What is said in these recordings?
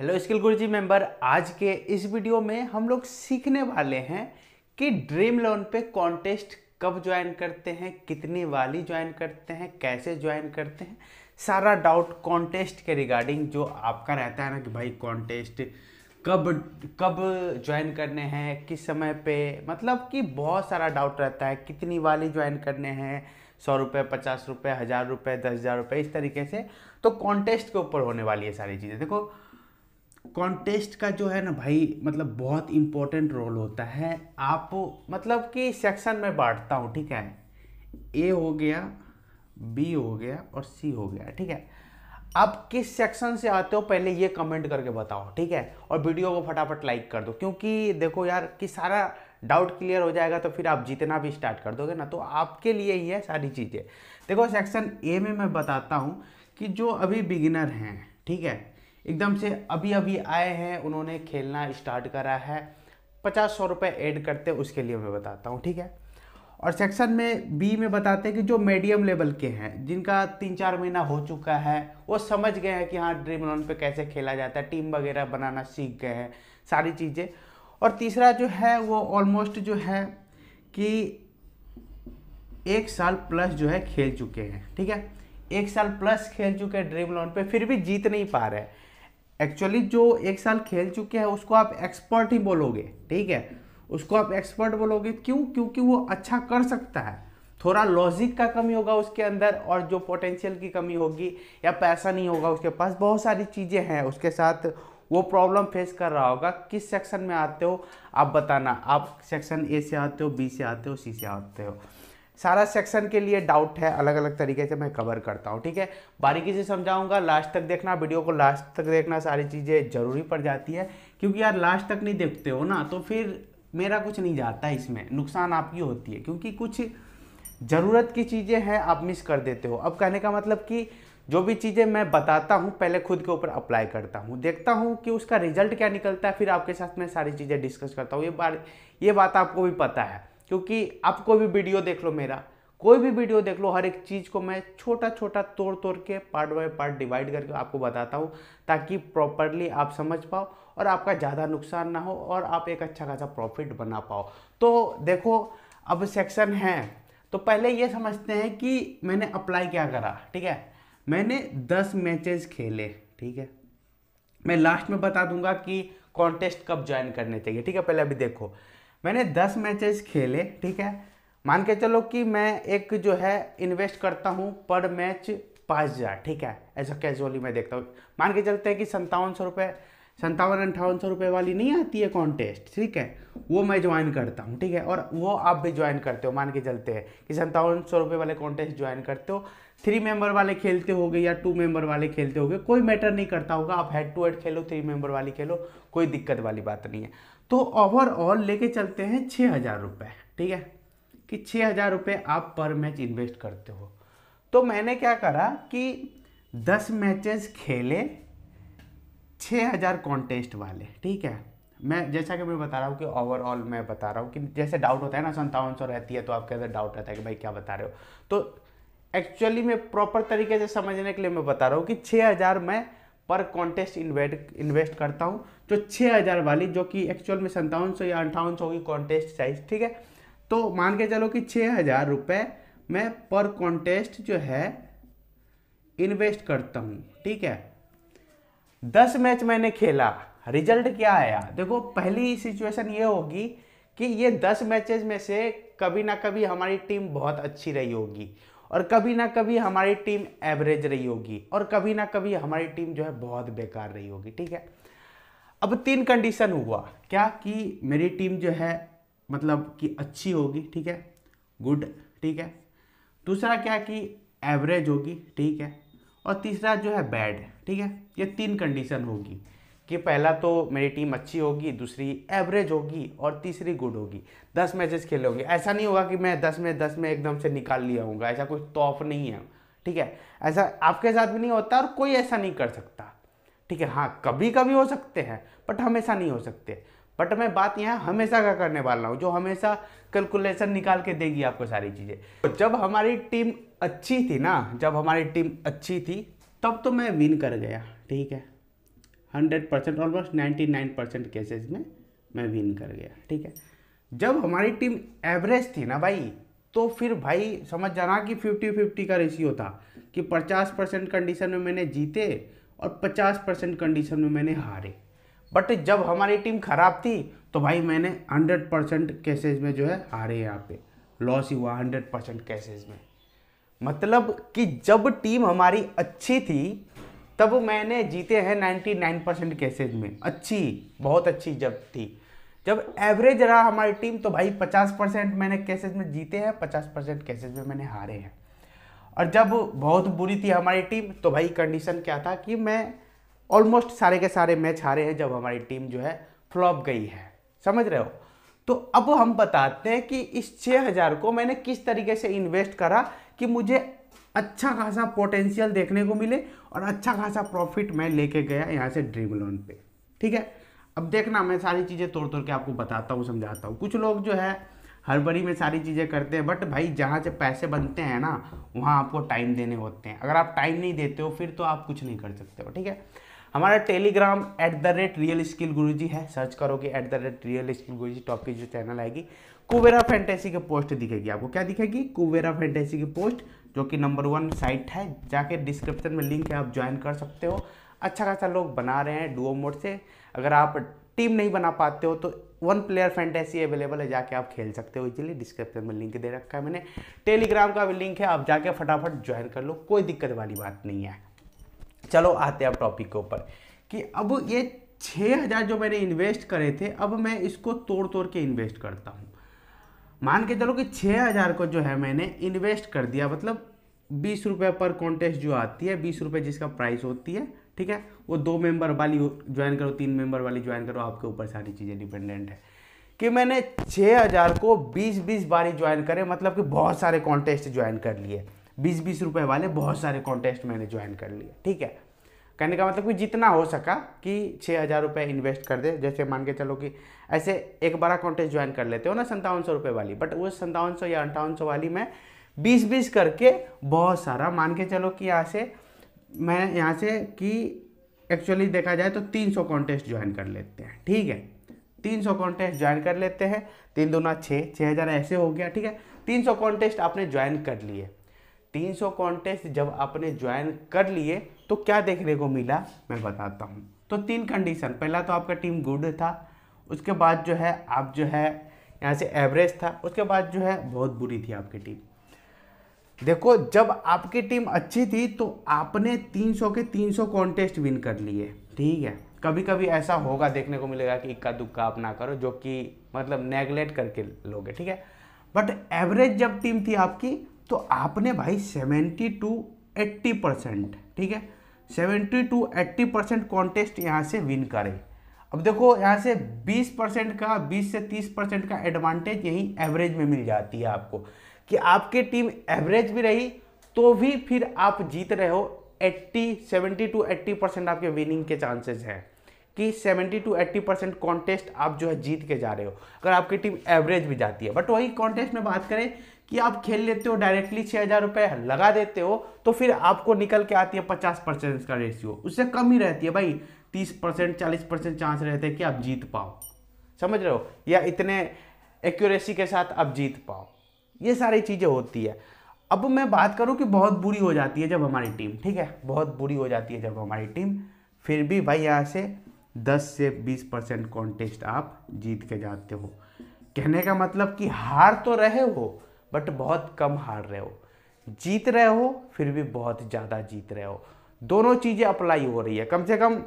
hello skill guru जी member आज के इस वीडियो में हम लोग सीखने वाले हैं कि ड्रीम लोन पे कॉन्टेस्ट कब ज्वाइन करते हैं कितनी वाली ज्वाइन करते हैं कैसे ज्वाइन करते हैं सारा डाउट कॉन्टेस्ट के रिगार्डिंग जो आपका रहता है ना कि भाई कॉन्टेस्ट कब कब ज्वाइन करने हैं किस समय पे मतलब कि बहुत सारा डाउट रहता है कितनी वाली ज्वाइन करने हैं सौ रुपये पचास रुपये हज़ार रुपये दस हज़ार रुपये इस तरीके से तो कॉन्टेस्ट के ऊपर होने वाली है सारी चीज़ें देखो कॉन्टेस्ट का जो है ना भाई मतलब बहुत इम्पोर्टेंट रोल होता है आप मतलब कि सेक्शन में बांटता हूँ ठीक है ए हो गया बी हो गया और सी हो गया ठीक है आप किस सेक्शन से आते हो पहले ये कमेंट करके बताओ ठीक है और वीडियो को फटाफट लाइक कर दो क्योंकि देखो यार कि सारा डाउट क्लियर हो जाएगा तो फिर आप जीतना भी स्टार्ट कर दोगे ना तो आपके लिए ही है सारी चीज़ें देखो सेक्शन ए में मैं बताता हूँ कि जो अभी बिगिनर हैं ठीक है एकदम से अभी अभी आए हैं उन्होंने खेलना स्टार्ट करा है पचास सौ रुपये एड करते उसके लिए मैं बताता हूँ ठीक है और सेक्शन में बी में बताते हैं कि जो मीडियम लेवल के हैं जिनका तीन चार महीना हो चुका है वो समझ गए हैं कि हाँ ड्रीम इलेवन पे कैसे खेला जाता है टीम वगैरह बनाना सीख गए हैं सारी चीज़ें और तीसरा जो है वो ऑलमोस्ट जो है कि एक साल प्लस जो है खेल चुके हैं ठीक है एक साल प्लस खेल चुके हैं ड्रीम लोन पे फिर भी जीत नहीं पा रहे एक्चुअली जो एक साल खेल चुके हैं उसको आप एक्सपर्ट ही बोलोगे ठीक है उसको आप एक्सपर्ट बोलोगे क्यों क्योंकि वो अच्छा कर सकता है थोड़ा लॉजिक का कमी होगा उसके अंदर और जो पोटेंशियल की कमी होगी या पैसा नहीं होगा उसके पास बहुत सारी चीज़ें हैं उसके साथ वो प्रॉब्लम फेस कर रहा होगा किस सेक्शन में आते हो आप बताना आप सेक्शन ए से आते हो बी से आते हो सी से आते हो सारा सेक्शन के लिए डाउट है अलग अलग तरीके से मैं कवर करता हूँ ठीक है बारीकी से समझाऊंगा लास्ट तक देखना वीडियो को लास्ट तक देखना सारी चीज़ें ज़रूरी पड़ जाती है क्योंकि यार लास्ट तक नहीं देखते हो ना तो फिर मेरा कुछ नहीं जाता है इसमें नुकसान आपकी होती है क्योंकि कुछ ज़रूरत की चीज़ें हैं आप मिस कर देते हो अब कहने का मतलब कि जो भी चीज़ें मैं बताता हूँ पहले खुद के ऊपर अप्लाई करता हूँ देखता हूँ कि उसका रिजल्ट क्या निकलता है फिर आपके साथ मैं सारी चीज़ें डिस्कस करता हूँ ये बार ये बात आपको भी पता है क्योंकि आप कोई भी वीडियो देख लो मेरा कोई भी वीडियो देख लो हर एक चीज़ को मैं छोटा छोटा तोड़ तोड़ के पार्ट बाय पार्ट डिवाइड करके आपको बताता हूँ ताकि प्रॉपरली आप समझ पाओ और आपका ज़्यादा नुकसान ना हो और आप एक अच्छा खासा प्रॉफिट बना पाओ तो देखो अब सेक्शन है तो पहले ये समझते हैं कि मैंने अप्लाई क्या करा ठीक है मैंने दस मैचेस खेले ठीक है मैं लास्ट में बता दूंगा कि कॉन्टेस्ट कब ज्वाइन करने चाहिए ठीक है पहले अभी देखो मैंने दस मैचेस खेले ठीक है मान के चलो कि मैं एक जो है इन्वेस्ट करता हूँ पर मैच पाँच हज़ार ठीक है ऐसा कैजुअली मैं देखता हूँ मान के चलते हैं कि संतावन सौ रुपये संतावन अंठावन सौ रुपये वाली नहीं आती है कॉन्टेस्ट ठीक है वो मैं ज्वाइन करता हूँ ठीक है और वो आप भी ज्वाइन करते हो मान के चलते हैं कि संतावन सौ रुपये वाले कॉन्टेस्ट ज्वाइन करते हो थ्री मेंबर वाले खेलते हो या टू मेंबर वाले खेलते हो कोई मैटर नहीं करता होगा आप हेड टू हेड खेलो थ्री मेंबर वाली खेलो कोई दिक्कत वाली बात नहीं है तो ओवरऑल लेके चलते हैं छः हज़ार रुपये ठीक है कि छः हज़ार रुपये आप पर मैच इन्वेस्ट करते हो तो मैंने क्या करा कि दस मैचेस खेले छः हज़ार कॉन्टेस्ट वाले ठीक है मैं जैसा कि मैं बता रहा हूँ कि ओवरऑल मैं बता रहा हूँ कि जैसे डाउट होता है ना संतावन सौ रहती है तो आपके अंदर डाउट रहता है कि भाई क्या बता रहे हो तो एक्चुअली मैं प्रॉपर तरीके से समझने के लिए मैं बता रहा हूँ कि छः हज़ार मैं पर कॉन्टेस्ट इन्वेट इन्वेस्ट करता हूँ जो छः हज़ार वाली जो कि एक्चुअल में संतावन सौ या अंठावन सौ की कॉन्टेस्ट साइज ठीक है तो मान के चलो कि छः हज़ार रुपये मैं पर कॉन्टेस्ट जो है इन्वेस्ट करता हूँ ठीक है दस मैच मैंने खेला रिजल्ट क्या आया देखो पहली सिचुएशन ये होगी कि ये दस मैचेज में से कभी ना कभी हमारी टीम बहुत अच्छी रही होगी और कभी ना कभी हमारी टीम एवरेज रही होगी और कभी ना कभी हमारी टीम जो है बहुत बेकार रही होगी ठीक है अब तीन कंडीशन हुआ क्या कि मेरी टीम जो है मतलब कि अच्छी होगी ठीक है गुड ठीक है दूसरा क्या कि एवरेज होगी ठीक है और तीसरा जो है बैड ठीक है ये तीन कंडीशन होगी कि पहला तो मेरी टीम अच्छी होगी दूसरी एवरेज होगी और तीसरी गुड होगी दस मैचेस खेले होंगे ऐसा नहीं होगा कि मैं दस में दस में एकदम से निकाल लिया हूँ ऐसा कोई तोफ नहीं है ठीक है ऐसा आपके साथ भी नहीं होता और कोई ऐसा नहीं कर सकता ठीक है हाँ कभी कभी हो सकते हैं बट हमेशा नहीं हो सकते बट मैं बात यहाँ हमेशा का करने वाला हूँ जो हमेशा कैलकुलेशन निकाल के देगी आपको सारी चीज़ें तो जब हमारी टीम अच्छी थी ना जब हमारी टीम अच्छी थी तब तो मैं विन कर गया ठीक है hundred percent almost ninety nine percent cases में मैं विन कर गया ठीक है जब हमारी टीम एवरेज थी ना भाई तो फिर भाई समझ जाना कि फिफ्टी फिफ्टी का रेशियो था कि पचास परसेंट कंडीशन में मैंने जीते और पचास परसेंट कंडीशन में मैंने हारे बट जब हमारी टीम खराब थी तो भाई मैंने हंड्रेड परसेंट केसेज में जो है हारे यहाँ पे लॉस ही हुआ हंड्रेड परसेंट केसेज में मतलब कि जब टीम हमारी अच्छी थी तब मैंने जीते हैं 99 परसेंट केसेज में अच्छी बहुत अच्छी जब थी जब एवरेज रहा हमारी टीम तो भाई 50 परसेंट मैंने केसेज में जीते हैं 50 परसेंट केसेज में मैंने हारे हैं और जब बहुत बुरी थी हमारी टीम तो भाई कंडीशन क्या था कि मैं ऑलमोस्ट सारे के सारे मैच हारे हैं जब हमारी टीम जो है फ्लॉप गई है समझ रहे हो तो अब हम बताते हैं कि इस हज़ार को मैंने किस तरीके से इन्वेस्ट करा कि मुझे अच्छा खासा पोटेंशियल देखने को मिले और अच्छा खासा प्रॉफिट मैं लेके गया यहाँ से ड्रीम लोन पे ठीक है अब देखना मैं सारी चीज़ें तोड़ तोड़ के आपको बताता हूँ समझाता हूँ कुछ लोग जो है हड़बड़ी में सारी चीज़ें करते हैं बट भाई जहाँ से पैसे बनते हैं ना वहाँ आपको टाइम देने होते हैं अगर आप टाइम नहीं देते हो फिर तो आप कुछ नहीं कर सकते हो ठीक है हमारा Telegram at the rate real skill guru ji है सर्च करोगे at the rate real skill guru ji top की जो चैनल आएगी कुबेरा फैंटेसी के पोस्ट दिखेगी आपको क्या दिखेगी कुबेरा फैंटेसी की पोस्ट जो कि नंबर वन साइट है जाके डिस्क्रिप्शन में लिंक है आप ज्वाइन कर सकते हो अच्छा खासा लोग बना रहे हैं डुओ मोड से अगर आप टीम नहीं बना पाते हो तो वन प्लेयर फैंटेसी अवेलेबल है जाके आप खेल सकते हो इसीलिए डिस्क्रिप्शन में लिंक दे रखा है मैंने टेलीग्राम का भी लिंक है आप जाके फटाफट ज्वाइन कर लो कोई दिक्कत वाली बात नहीं है चलो आते हैं आप टॉपिक के ऊपर कि अब ये छः हज़ार जो मैंने इन्वेस्ट करे थे अब मैं इसको तोड़ तोड़ के इन्वेस्ट करता हूँ मान के चलो कि छः हज़ार को जो है मैंने इन्वेस्ट कर दिया मतलब बीस रुपये पर कॉन्टेस्ट जो आती है बीस रुपये जिसका प्राइस होती है ठीक है वो दो मेंबर वाली ज्वाइन करो तीन मेंबर वाली ज्वाइन करो आपके ऊपर सारी चीज़ें डिपेंडेंट है कि मैंने छः हज़ार को बीस बीस बारी ज्वाइन करें मतलब कि बहुत सारे कॉन्टेस्ट ज्वाइन कर लिए बीस बीस रुपये वाले बहुत सारे कॉन्टेस्ट मैंने ज्वाइन कर लिए ठीक है कहने का मतलब कि जितना हो सका कि छः हज़ार रुपये इन्वेस्ट कर दे जैसे मान के चलो कि ऐसे एक बड़ा कॉन्टेस्ट ज्वाइन कर लेते हो ना सत्तावन सौ रुपये वाली बट वो सत्तावन सौ या अंठावन सौ वाली में बीस बीस करके बहुत सारा मान के चलो कि यहाँ से मैं यहाँ से कि एक्चुअली देखा जाए तो तीन सौ कॉन्टेस्ट ज्वाइन कर लेते हैं ठीक है तीन सौ कॉन्टेस्ट ज्वाइन कर लेते हैं तीन दो ना छः छः हज़ार ऐसे हो गया ठीक है तीन सौ कॉन्टेस्ट आपने ज्वाइन कर लिए 300 कॉन्टेस्ट जब आपने ज्वाइन कर लिए तो क्या देखने को मिला मैं बताता हूँ तो तीन कंडीशन पहला तो आपका टीम गुड था उसके बाद जो है आप जो है यहाँ से एवरेज था उसके बाद जो है बहुत बुरी थी आपकी टीम देखो जब आपकी टीम अच्छी थी तो आपने 300 के 300 कॉन्टेस्ट विन कर लिए ठीक है कभी कभी ऐसा होगा देखने को मिलेगा कि इक्का दुक्का आप ना करो जो कि मतलब नेगलेक्ट करके लोगे ठीक है बट एवरेज जब टीम थी आपकी तो आपने भाई सेवेंटी टू एट्टी परसेंट ठीक है seventy to eighty percent contest यहाँ से विन करे अब देखो यहाँ से 20 परसेंट का 20 से 30 परसेंट का एडवांटेज यही एवरेज में मिल जाती है आपको कि आपके टीम एवरेज भी रही तो भी फिर आप जीत रहे हो 80 सेवेंटी टू एट्टी परसेंट आपके विनिंग के चांसेस हैं कि 70 टू 80 परसेंट कॉन्टेस्ट आप जो है जीत के जा रहे हो अगर आपकी टीम एवरेज भी जाती है बट वही कॉन्टेस्ट में बात करें कि आप खेल लेते हो डायरेक्टली छः हज़ार रुपये लगा देते हो तो फिर आपको निकल के आती है पचास परसेंट का रेशियो उससे कम ही रहती है भाई तीस परसेंट चालीस परसेंट चांस रहते हैं कि आप जीत पाओ समझ रहे हो या इतने एक्यूरेसी के साथ आप जीत पाओ ये सारी चीज़ें होती है अब मैं बात करूँ कि बहुत बुरी हो जाती है जब हमारी टीम ठीक है बहुत बुरी हो जाती है जब हमारी टीम फिर भी भाई यहाँ से 10 से 20 परसेंट कॉन्टेस्ट आप जीत के जाते हो कहने का मतलब कि हार तो रहे हो बट बहुत कम हार रहे हो जीत रहे हो फिर भी बहुत ज़्यादा जीत रहे हो दोनों चीज़ें अप्लाई हो रही है कम से कम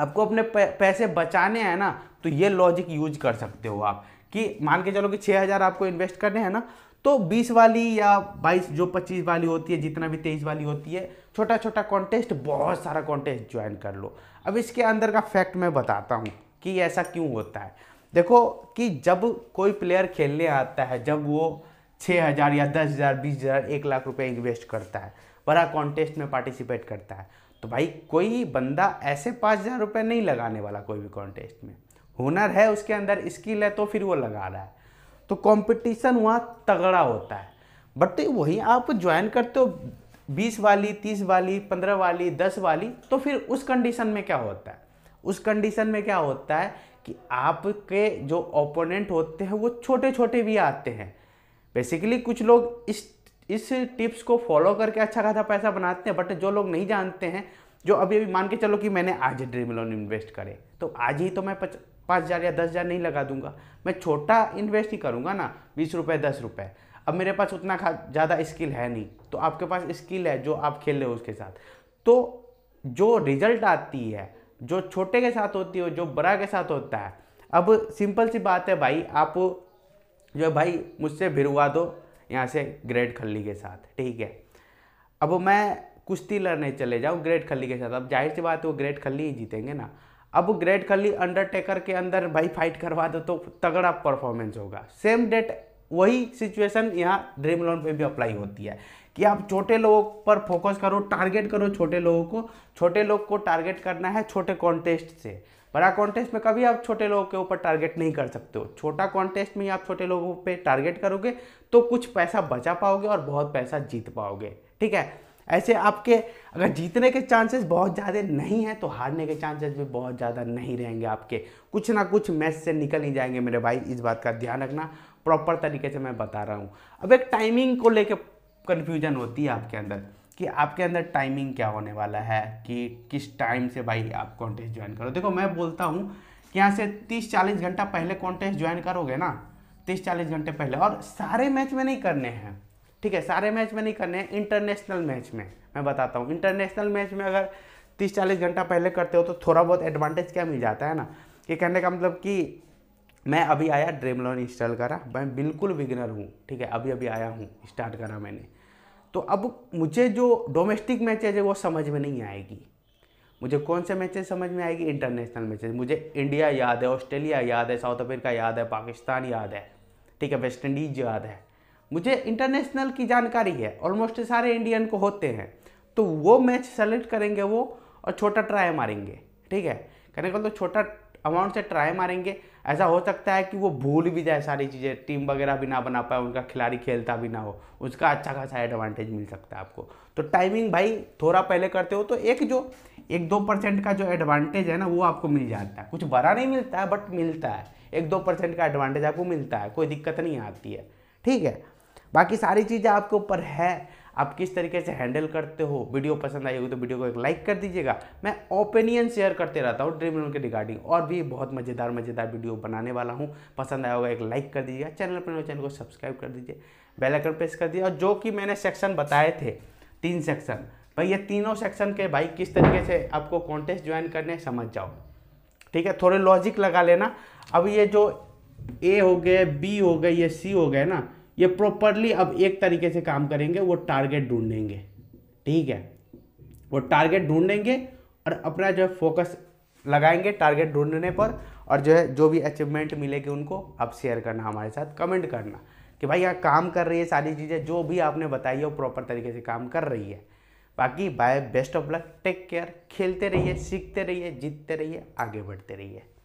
आपको अपने पैसे बचाने हैं ना तो ये लॉजिक यूज कर सकते हो आप कि मान के चलो कि छः हज़ार आपको इन्वेस्ट करने हैं ना तो 20 वाली या 22 जो 25 वाली होती है जितना भी 23 वाली होती है छोटा छोटा कॉन्टेस्ट बहुत सारा कॉन्टेस्ट ज्वाइन कर लो अब इसके अंदर का फैक्ट मैं बताता हूँ कि ऐसा क्यों होता है देखो कि जब कोई प्लेयर खेलने आता है जब वो छः हज़ार या दस हज़ार बीस हज़ार एक लाख रुपए इन्वेस्ट करता है बड़ा कॉन्टेस्ट में पार्टिसिपेट करता है तो भाई कोई बंदा ऐसे पाँच हज़ार रुपये नहीं लगाने वाला कोई भी कॉन्टेस्ट में हुनर है उसके अंदर स्किल है तो फिर वो लगा रहा है तो कंपटीशन वहाँ तगड़ा होता है बट वही आप ज्वाइन करते हो बीस वाली तीस वाली पंद्रह वाली दस वाली तो फिर उस कंडीशन में क्या होता है उस कंडीशन में क्या होता है कि आपके जो ओपोनेंट होते हैं वो छोटे छोटे भी आते हैं बेसिकली कुछ लोग इस इस टिप्स को फॉलो करके अच्छा खासा पैसा बनाते हैं बट जो लोग नहीं जानते हैं जो अभी अभी मान के चलो कि मैंने आज ड्रीम लोन इन्वेस्ट करे तो आज ही तो मैं पच पाँच हज़ार या दस हज़ार नहीं लगा दूंगा मैं छोटा इन्वेस्ट ही करूँगा ना बीस रुपये दस रुपये अब मेरे पास उतना ज़्यादा स्किल है नहीं तो आपके पास स्किल है जो आप खेल रहे हो उसके साथ तो जो रिजल्ट आती है जो छोटे के साथ होती है हो, जो बड़ा के साथ होता है अब सिंपल सी बात है भाई आप जो है भाई मुझसे भिरवा दो यहाँ से ग्रेट खल्ली के साथ ठीक है अब मैं कुश्ती लड़ने चले जाऊँ ग्रेट खल्ली के साथ अब जाहिर सी बात है वो ग्रेट खल्ली ही जीतेंगे ना अब ग्रेट खली अंडरटेकर के अंदर भाई फाइट करवा दो तो तगड़ा परफॉर्मेंस होगा सेम डेट वही सिचुएशन यहाँ ड्रीम लोन पे भी अप्लाई होती है कि आप छोटे लोगों पर फोकस करो टारगेट करो छोटे लोगों को छोटे लोग को टारगेट करना है छोटे कॉन्टेस्ट से बड़ा कॉन्टेस्ट में कभी आप छोटे लोगों के ऊपर टारगेट नहीं कर सकते हो छोटा कॉन्टेस्ट में ही आप छोटे लोगों पे टारगेट करोगे तो कुछ पैसा बचा पाओगे और बहुत पैसा जीत पाओगे ठीक है ऐसे आपके अगर जीतने के चांसेस बहुत ज़्यादा नहीं हैं तो हारने के चांसेस भी बहुत ज़्यादा नहीं रहेंगे आपके कुछ ना कुछ मैच से निकल ही जाएंगे मेरे भाई इस बात का ध्यान रखना प्रॉपर तरीके से मैं बता रहा हूँ अब एक टाइमिंग को लेकर कन्फ्यूजन होती है आपके अंदर कि आपके अंदर टाइमिंग क्या होने वाला है कि किस टाइम से भाई आप कॉन्टेस्ट ज्वाइन करो देखो मैं बोलता हूँ कि यहाँ से तीस चालीस घंटा पहले कॉन्टेस्ट ज्वाइन करोगे ना तीस चालीस घंटे पहले और सारे मैच में नहीं करने हैं ठीक है सारे मैच में नहीं करने हैं इंटरनेशनल मैच में मैं बताता हूँ इंटरनेशनल मैच में अगर तीस चालीस घंटा पहले करते हो तो थोड़ा बहुत एडवांटेज क्या मिल जाता है ना ये कहने का मतलब कि मैं अभी आया ड्रीम लोन इंस्टॉल करा मैं बिल्कुल विगनर हूँ ठीक है अभी अभी आया हूँ स्टार्ट करा मैंने तो अब मुझे जो डोमेस्टिक मैचेज है वो समझ में नहीं आएगी मुझे कौन से मैचेज समझ में आएगी इंटरनेशनल मैचेज मुझे इंडिया याद है ऑस्ट्रेलिया याद है साउथ अफ्रीका याद है पाकिस्तान याद है ठीक है वेस्ट इंडीज याद है मुझे इंटरनेशनल की जानकारी है ऑलमोस्ट सारे इंडियन को होते हैं तो वो मैच सेलेक्ट करेंगे वो और छोटा ट्राई मारेंगे ठीक है कहने का तो छोटा अमाउंट से ट्राई मारेंगे ऐसा हो सकता है कि वो भूल भी जाए सारी चीज़ें टीम वगैरह भी ना बना पाए उनका खिलाड़ी खेलता भी ना हो उसका अच्छा खासा एडवांटेज मिल सकता है आपको तो टाइमिंग भाई थोड़ा पहले करते हो तो एक जो एक दो परसेंट का जो एडवांटेज है ना वो आपको मिल जाता है कुछ बड़ा नहीं मिलता है बट मिलता है एक दो परसेंट का एडवांटेज आपको मिलता है कोई दिक्कत नहीं आती है ठीक है बाकी सारी चीज़ें आपके ऊपर है आप किस तरीके से हैंडल करते हो वीडियो पसंद आई होगी तो वीडियो को एक लाइक कर दीजिएगा मैं ओपिनियन शेयर करते रहता हूँ ड्रीम इलेवन के रिगार्डिंग और भी बहुत मज़ेदार मज़ेदार वीडियो बनाने वाला हूँ पसंद आया होगा एक लाइक कर दीजिएगा चैनल पर चैनल को सब्सक्राइब कर दीजिए बेलाइकन प्रेस कर दीजिए और जो कि मैंने सेक्शन बताए थे तीन सेक्शन भाई ये तीनों सेक्शन के भाई किस तरीके से आपको कॉन्टेस्ट ज्वाइन करने समझ जाओ ठीक है थोड़े लॉजिक लगा लेना अब ये जो ए हो गए बी हो गए ये सी हो गए ना ये प्रॉपरली अब एक तरीके से काम करेंगे वो टारगेट ढूंढेंगे ठीक है वो टारगेट ढूंढेंगे और अपना जो है फोकस लगाएंगे टारगेट ढूंढने पर और जो है जो भी अचीवमेंट मिलेगी उनको अब शेयर करना हमारे साथ कमेंट करना कि भाई यहाँ काम कर रही है सारी चीज़ें जो भी आपने बताई है वो प्रॉपर तरीके से काम कर रही है बाकी bye best of luck take care खेलते रहिए सीखते रहिए जीतते रहिए आगे बढ़ते रहिए